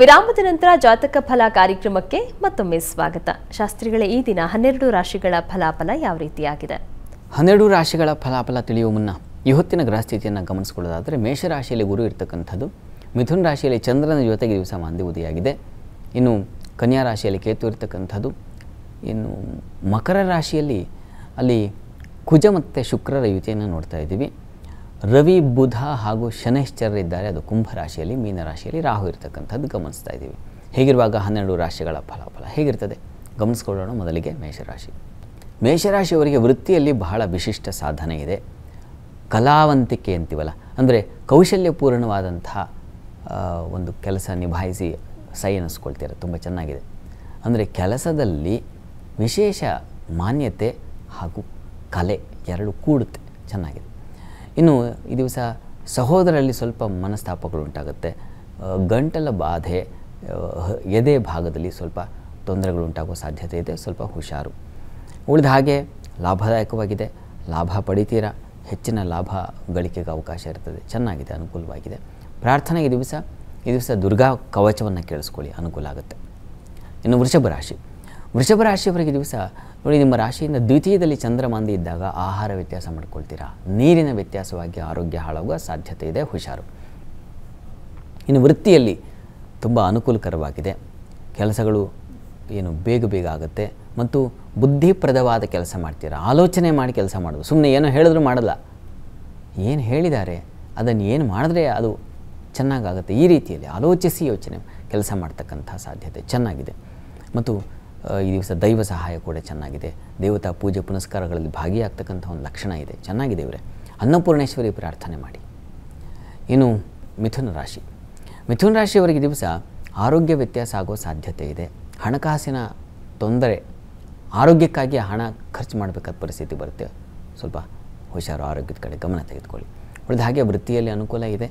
ವಿರಾಮದ ನಂತರ ಜಾತಕ ಫಲ ಕಾರ್ಯಕ್ರಮಕ್ಕೆ ಮತ್ತೊಮ್ಮೆ ಸ್ವಾಗತ ಶಾಸ್ತ್ರಿಗಳ ಈ ದಿನ ಹನ್ನೆರಡು ರಾಶಿಗಳ ಫಲಾಫಲ ಯಾವ ರೀತಿಯಾಗಿದೆ ಹನ್ನೆರಡು ರಾಶಿಗಳ ಫಲಾಫಲ ತಿಳಿಯುವ ಮುನ್ನ ಇವತ್ತಿನ ಗ್ರಹಸ್ಥಿತಿಯನ್ನು ಗಮನಿಸಿಕೊಳ್ಳೋದಾದರೆ ಮೇಷರಾಶಿಯಲ್ಲಿ ಗುರು ಇರ್ತಕ್ಕಂಥದ್ದು ಮಿಥುನ ರಾಶಿಯಲ್ಲಿ ಚಂದ್ರನ ಜೊತೆಗೆ ದಿವಸ ಮಾಂದಿ ಇನ್ನು ಕನ್ಯಾ ರಾಶಿಯಲ್ಲಿ ಕೇತು ಇರತಕ್ಕಂಥದ್ದು ಇನ್ನು ಮಕರ ರಾಶಿಯಲ್ಲಿ ಅಲ್ಲಿ ಕುಜ ಮತ್ತು ಶುಕ್ರರ ಯುತಿಯನ್ನು ನೋಡ್ತಾ ಇದ್ದೀವಿ ರವಿ ಬುಧ ಹಾಗೂ ಶನೈಶ್ಚರರಿದ್ದಾರೆ ಅದು ಕುಂಭರಾಶಿಯಲ್ಲಿ ಮೀನರಾಶಿಯಲ್ಲಿ ರಾಹು ಇರ್ತಕ್ಕಂಥದ್ದು ಗಮನಿಸ್ತಾ ಇದ್ದೀವಿ ಹೇಗಿರುವಾಗ ಹನ್ನೆರಡು ರಾಶಿಗಳ ಫಲಾಫಲ ಹೇಗಿರ್ತದೆ ಗಮನಿಸ್ಕೊಳ್ಳೋಣ ಮೊದಲಿಗೆ ಮೇಷರಾಶಿ ಮೇಷರಾಶಿಯವರಿಗೆ ವೃತ್ತಿಯಲ್ಲಿ ಬಹಳ ವಿಶಿಷ್ಟ ಸಾಧನೆ ಇದೆ ಕಲಾವಂತಿಕೆ ಅಂತೀವಲ್ಲ ಅಂದರೆ ಕೌಶಲ್ಯಪೂರ್ಣವಾದಂಥ ಒಂದು ಕೆಲಸ ನಿಭಾಯಿಸಿ ಸೈ ಅನ್ನಿಸ್ಕೊಳ್ತೀರ ತುಂಬ ಚೆನ್ನಾಗಿದೆ ಅಂದರೆ ಕೆಲಸದಲ್ಲಿ ವಿಶೇಷ ಮಾನ್ಯತೆ ಹಾಗೂ ಕಲೆ ಎರಡು ಕೂಡುತ್ತೆ ಚೆನ್ನಾಗಿದೆ ಇನ್ನು ಈ ದಿವಸ ಸಹೋದರಲ್ಲಿ ಸ್ವಲ್ಪ ಮನಸ್ತಾಪಗಳು ಉಂಟಾಗುತ್ತೆ ಗಂಟಲ ಬಾಧೆ ಎದೆ ಭಾಗದಲ್ಲಿ ಸ್ವಲ್ಪ ತೊಂದರೆಗಳು ಉಂಟಾಗುವ ಸಾಧ್ಯತೆ ಇದೆ ಸ್ವಲ್ಪ ಹುಷಾರು ಉಳಿದ ಹಾಗೆ ಲಾಭದಾಯಕವಾಗಿದೆ ಲಾಭ ಪಡಿತೀರಾ ಹೆಚ್ಚಿನ ಲಾಭ ಗಳಿಕೆಗೆ ಅವಕಾಶ ಇರ್ತದೆ ಚೆನ್ನಾಗಿದೆ ಅನುಕೂಲವಾಗಿದೆ ಪ್ರಾರ್ಥನೆ ಈ ದಿವಸ ಈ ದಿವಸ ದುರ್ಗಾ ಕವಚವನ್ನು ಕೇಳಿಸ್ಕೊಳ್ಳಿ ಅನುಕೂಲ ಆಗುತ್ತೆ ಇನ್ನು ವೃಷಭ ರಾಶಿ ವೃಷಭ ರಾಶಿಯವರಿಗೆ ದಿವಸ ನೋಡಿ ನಿಮ್ಮ ರಾಶಿಯಿಂದ ದ್ವಿತೀಯದಲ್ಲಿ ಚಂದ್ರಮಾಂದಿ ಇದ್ದಾಗ ಆಹಾರ ವ್ಯತ್ಯಾಸ ಮಾಡ್ಕೊಳ್ತೀರಾ ನೀರಿನ ವ್ಯತ್ಯಾಸವಾಗಿ ಆರೋಗ್ಯ ಹಾಳಾಗುವ ಸಾಧ್ಯತೆ ಇದೆ ಹುಷಾರು ಇನ್ನು ವೃತ್ತಿಯಲ್ಲಿ ತುಂಬ ಅನುಕೂಲಕರವಾಗಿದೆ ಕೆಲಸಗಳು ಏನು ಬೇಗ ಬೇಗ ಆಗುತ್ತೆ ಮತ್ತು ಬುದ್ಧಿಪ್ರದವಾದ ಕೆಲಸ ಮಾಡ್ತೀರಾ ಆಲೋಚನೆ ಮಾಡಿ ಕೆಲಸ ಮಾಡೋದು ಸುಮ್ಮನೆ ಏನೋ ಹೇಳಿದ್ರು ಮಾಡಲ್ಲ ಏನು ಹೇಳಿದ್ದಾರೆ ಅದನ್ನು ಏನು ಮಾಡಿದ್ರೆ ಅದು ಚೆನ್ನಾಗಾಗುತ್ತೆ ಈ ರೀತಿಯಲ್ಲಿ ಆಲೋಚಿಸಿ ಯೋಚನೆ ಕೆಲಸ ಮಾಡ್ತಕ್ಕಂಥ ಸಾಧ್ಯತೆ ಚೆನ್ನಾಗಿದೆ ಮತ್ತು ಈ ದಿವಸ ದೈವ ಸಹಾಯ ಕೂಡ ಚೆನ್ನಾಗಿದೆ ದೇವತಾ ಪೂಜೆ ಪುನಸ್ಕಾರಗಳಲ್ಲಿ ಭಾಗಿಯಾಗ್ತಕ್ಕಂಥ ಒಂದು ಲಕ್ಷಣ ಇದೆ ಚೆನ್ನಾಗಿದೆ ಇವರೇ ಅನ್ನಪೂರ್ಣೇಶ್ವರಿ ಪ್ರಾರ್ಥನೆ ಮಾಡಿ ಇನ್ನು ಮಿಥುನ ರಾಶಿ ಮಿಥುನ ರಾಶಿಯವರಿಗೆ ದಿವಸ ಆರೋಗ್ಯ ವ್ಯತ್ಯಾಸ ಆಗೋ ಸಾಧ್ಯತೆ ಇದೆ ಹಣಕಾಸಿನ ತೊಂದರೆ ಆರೋಗ್ಯಕ್ಕಾಗಿ ಹಣ ಖರ್ಚು ಮಾಡಬೇಕಾದ ಪರಿಸ್ಥಿತಿ ಬರುತ್ತೆ ಸ್ವಲ್ಪ ಹುಷಾರು ಆರೋಗ್ಯದ ಕಡೆ ಗಮನ ತೆಗೆದುಕೊಳ್ಳಿ ಉಳಿದ ಹಾಗೆ ವೃತ್ತಿಯಲ್ಲಿ ಅನುಕೂಲ ಇದೆ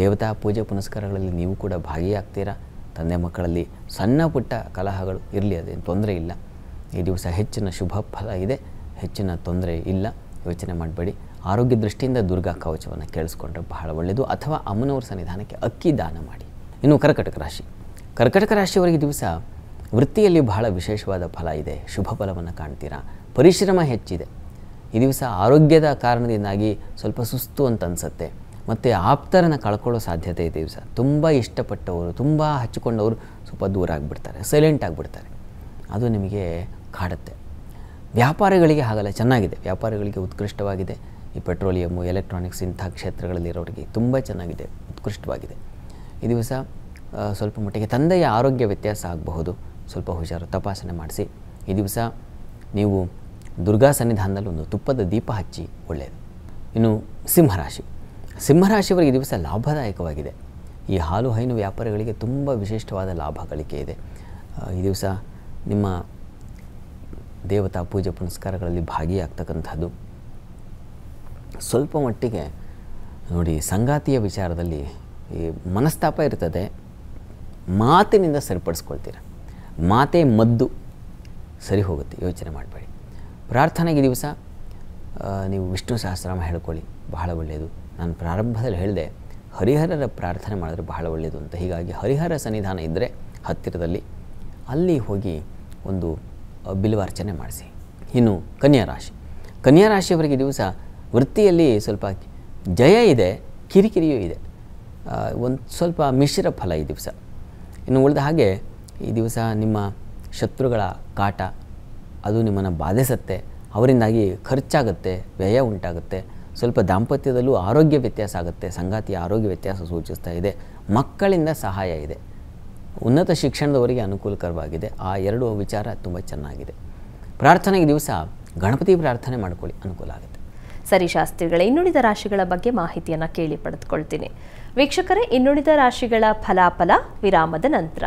ದೇವತಾ ಪೂಜೆ ಪುನಸ್ಕಾರಗಳಲ್ಲಿ ನೀವು ಕೂಡ ಭಾಗಿಯಾಗ್ತೀರಾ ತಂದೆ ಮಕ್ಕಳಲ್ಲಿ ಸಣ್ಣ ಪುಟ್ಟ ಕಲಹಗಳು ಇರಲಿ ಅದೇನು ತೊಂದರೆ ಇಲ್ಲ ಈ ದಿವಸ ಹೆಚ್ಚಿನ ಶುಭ ಫಲ ಇದೆ ಹೆಚ್ಚಿನ ತೊಂದರೆ ಇಲ್ಲ ಯೋಚನೆ ಮಾಡಬೇಡಿ ಆರೋಗ್ಯ ದೃಷ್ಟಿಯಿಂದ ದುರ್ಗಾ ಕವಚವನ್ನು ಕೇಳಿಸ್ಕೊಂಡ್ರೆ ಬಹಳ ಒಳ್ಳೆಯದು ಅಥವಾ ಅಮ್ಮನವ್ರ ಸನ್ನಿಧಾನಕ್ಕೆ ಅಕ್ಕಿ ದಾನ ಮಾಡಿ ಇನ್ನು ಕರ್ಕಟಕ ರಾಶಿ ಕರ್ಕಟಕ ರಾಶಿಯವರಿಗೆ ದಿವಸ ವೃತ್ತಿಯಲ್ಲಿ ಬಹಳ ವಿಶೇಷವಾದ ಫಲ ಇದೆ ಶುಭ ಫಲವನ್ನು ಕಾಣ್ತೀರಾ ಪರಿಶ್ರಮ ಹೆಚ್ಚಿದೆ ಈ ದಿವಸ ಆರೋಗ್ಯದ ಕಾರಣದಿಂದಾಗಿ ಸ್ವಲ್ಪ ಸುಸ್ತು ಅಂತ ಅನಿಸುತ್ತೆ ಮತ್ತು ಆಪ್ತರನ್ನು ಕಳ್ಕೊಳ್ಳೋ ಸಾಧ್ಯತೆ ಇದೆ ದಿವಸ ತುಂಬ ಇಷ್ಟಪಟ್ಟವರು ತುಂಬ ಹಚ್ಚಿಕೊಂಡವರು ಸ್ವಲ್ಪ ದೂರ ಆಗಿಬಿಡ್ತಾರೆ ಸೈಲೆಂಟ್ ಆಗಿಬಿಡ್ತಾರೆ ಅದು ನಿಮಗೆ ಕಾಡುತ್ತೆ ವ್ಯಾಪಾರಿಗಳಿಗೆ ಹಾಗಲ್ಲ ಚೆನ್ನಾಗಿದೆ ವ್ಯಾಪಾರಿಗಳಿಗೆ ಉತ್ಕೃಷ್ಟವಾಗಿದೆ ಈ ಪೆಟ್ರೋಲಿಯಮ್ಮು ಎಲೆಕ್ಟ್ರಾನಿಕ್ಸ್ ಇಂಥ ಕ್ಷೇತ್ರಗಳಲ್ಲಿರೋರಿಗೆ ತುಂಬ ಚೆನ್ನಾಗಿದೆ ಉತ್ಕೃಷ್ಟವಾಗಿದೆ ಈ ದಿವಸ ಸ್ವಲ್ಪ ಮಟ್ಟಿಗೆ ತಂದೆಯ ಆರೋಗ್ಯ ವ್ಯತ್ಯಾಸ ಆಗಬಹುದು ಸ್ವಲ್ಪ ಹುಷಾರು ತಪಾಸಣೆ ಮಾಡಿಸಿ ಈ ದಿವಸ ನೀವು ದುರ್ಗಾ ಸನ್ನಿಧಾನದಲ್ಲಿ ಒಂದು ತುಪ್ಪದ ದೀಪ ಹಚ್ಚಿ ಒಳ್ಳೆಯದು ಇನ್ನು ಸಿಂಹರಾಶಿ ಸಿಂಹರಾಶಿಯವರಿಗೆ ದಿವಸ ಲಾಭದಾಯಕವಾಗಿದೆ ಈ ಹಾಲು ಹೈನು ವ್ಯಾಪಾರಿಗಳಿಗೆ ತುಂಬ ವಿಶಿಷ್ಟವಾದ ಲಾಭ ಗಳಿಕೆ ಇದೆ ಈ ದಿವಸ ನಿಮ್ಮ ದೇವತಾ ಪೂಜೆ ಪುನಸ್ಕಾರಗಳಲ್ಲಿ ಭಾಗಿಯಾಗ್ತಕ್ಕಂಥದ್ದು ಸ್ವಲ್ಪ ಮಟ್ಟಿಗೆ ನೋಡಿ ಸಂಗಾತಿಯ ವಿಚಾರದಲ್ಲಿ ಈ ಮನಸ್ತಾಪ ಇರ್ತದೆ ಮಾತಿನಿಂದ ಸರಿಪಡಿಸ್ಕೊಳ್ತೀರ ಮಾತೇ ಮದ್ದು ಸರಿ ಹೋಗುತ್ತೆ ಯೋಚನೆ ಮಾಡಬೇಡಿ ಪ್ರಾರ್ಥನೆಗೆ ದಿವಸ ನೀವು ವಿಷ್ಣು ಸಹಸ್ರಾಮ ಹೇಳ್ಕೊಳ್ಳಿ ಬಹಳ ಒಳ್ಳೆಯದು ನಾನು ಪ್ರಾರಂಭದಲ್ಲಿ ಹೇಳಿದೆ ಹರಿಹರರ ಪ್ರಾರ್ಥನೆ ಮಾಡಿದ್ರೆ ಬಹಳ ಒಳ್ಳೆಯದು ಅಂತ ಹೀಗಾಗಿ ಹರಿಹರ ಸನ್ನಿಧಾನ ಇದ್ದರೆ ಹತ್ತಿರದಲ್ಲಿ ಅಲ್ಲಿ ಹೋಗಿ ಒಂದು ಬಿಲ್ವಾರ್ಚನೆ ಮಾಡಿಸಿ ಇನ್ನು ಕನ್ಯಾ ರಾಶಿ ಕನ್ಯಾ ರಾಶಿಯವರಿಗೆ ದಿವಸ ವೃತ್ತಿಯಲ್ಲಿ ಸ್ವಲ್ಪ ಜಯ ಇದೆ ಕಿರಿಕಿರಿಯೂ ಇದೆ ಒಂದು ಸ್ವಲ್ಪ ಮಿಶ್ರ ಫಲ ಈ ದಿವಸ ಇನ್ನು ಉಳಿದ ಹಾಗೆ ಈ ದಿವಸ ನಿಮ್ಮ ಶತ್ರುಗಳ ಕಾಟ ಅದು ನಿಮ್ಮನ್ನು ಬಾಧಿಸುತ್ತೆ ಅವರಿಂದಾಗಿ ಖರ್ಚಾಗುತ್ತೆ ವ್ಯಯ ಉಂಟಾಗುತ್ತೆ ಸ್ವಲ್ಪ ದಾಂಪತ್ಯದಲ್ಲೂ ಆರೋಗ್ಯ ವ್ಯತ್ಯಾಸ ಆಗುತ್ತೆ ಸಂಗಾತಿಯ ಆರೋಗ್ಯ ವ್ಯತ್ಯಾಸ ಸೂಚಿಸ್ತಾ ಇದೆ ಮಕ್ಕಳಿಂದ ಸಹಾಯ ಇದೆ ಉನ್ನತ ಶಿಕ್ಷಣದವರಿಗೆ ಅನುಕೂಲಕರವಾಗಿದೆ ಆ ಎರಡು ವಿಚಾರ ತುಂಬ ಚೆನ್ನಾಗಿದೆ ಪ್ರಾರ್ಥನೆಗೆ ದಿವಸ ಗಣಪತಿ ಪ್ರಾರ್ಥನೆ ಮಾಡ್ಕೊಳ್ಳಿ ಅನುಕೂಲ ಆಗುತ್ತೆ ಸರಿ ಶಾಸ್ತ್ರಿಗಳ ಇನ್ನುಳಿದ ರಾಶಿಗಳ ಬಗ್ಗೆ ಮಾಹಿತಿಯನ್ನು ಕೇಳಿ ಪಡೆದುಕೊಳ್ತೀನಿ ವೀಕ್ಷಕರೇ ಇನ್ನುಳಿದ ರಾಶಿಗಳ ಫಲಾಫಲ ವಿರಾಮದ ನಂತರ